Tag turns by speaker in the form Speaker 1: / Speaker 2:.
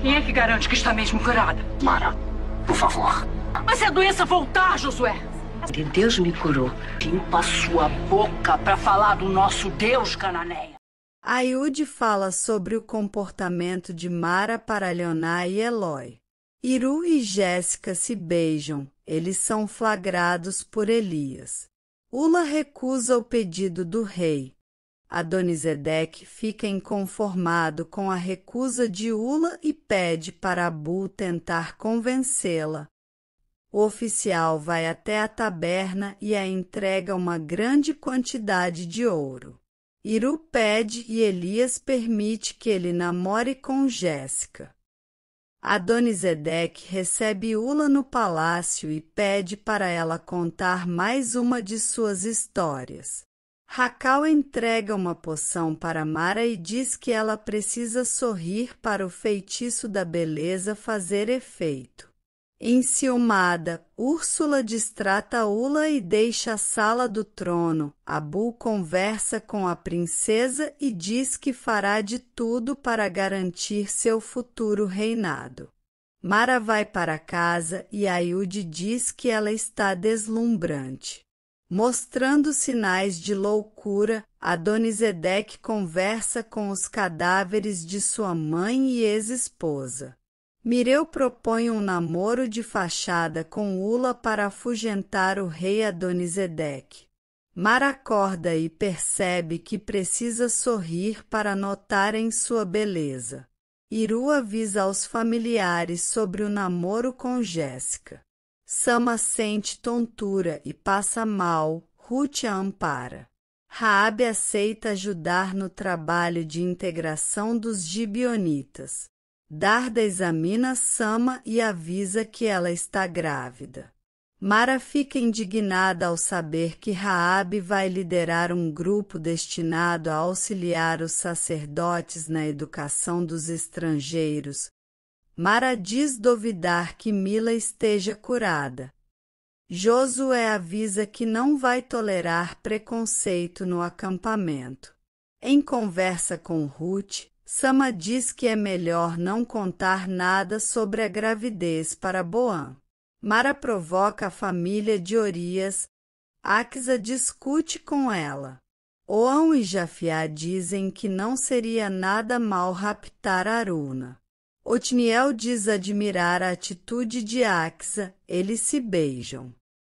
Speaker 1: Quem é que garante que está mesmo curada? Mara, por favor. Mas se a doença voltar, Josué? Que Deus me curou. Limpa sua boca para falar do nosso Deus, Cananeia. Ayud fala sobre o comportamento de Mara para Leoná e Eloy. Iru e Jéssica se beijam. Eles são flagrados por Elias. Ula recusa o pedido do rei. Adonisedeque fica inconformado com a recusa de Ula e pede para Abu tentar convencê-la. O oficial vai até a taberna e a entrega uma grande quantidade de ouro. Iru pede e Elias permite que ele namore com Jéssica. Adonisedeque recebe Ula no palácio e pede para ela contar mais uma de suas histórias. Racal entrega uma poção para Mara e diz que ela precisa sorrir para o feitiço da beleza fazer efeito. Enciumada, Úrsula distrata Ula e deixa a sala do trono. Abu conversa com a princesa e diz que fará de tudo para garantir seu futuro reinado. Mara vai para casa e Ayud diz que ela está deslumbrante. Mostrando sinais de loucura, Adonisedeque conversa com os cadáveres de sua mãe e ex-esposa. Mireu propõe um namoro de fachada com Ula para afugentar o rei Adonisedeque. Mar acorda e percebe que precisa sorrir para notarem sua beleza. Iru avisa aos familiares sobre o namoro com Jéssica. Sama sente tontura e passa mal, Ruth a ampara. Raabe aceita ajudar no trabalho de integração dos gibionitas. Darda examina Sama e avisa que ela está grávida. Mara fica indignada ao saber que Raabe vai liderar um grupo destinado a auxiliar os sacerdotes na educação dos estrangeiros, Mara diz duvidar que Mila esteja curada. Josué avisa que não vai tolerar preconceito no acampamento. Em conversa com Ruth, Sama diz que é melhor não contar nada sobre a gravidez para Boan. Mara provoca a família de Orias. Axa discute com ela. Oão e Jafiá dizem que não seria nada mal raptar Aruna. Otniel diz admirar a atitude de Axa. Eles se beijam.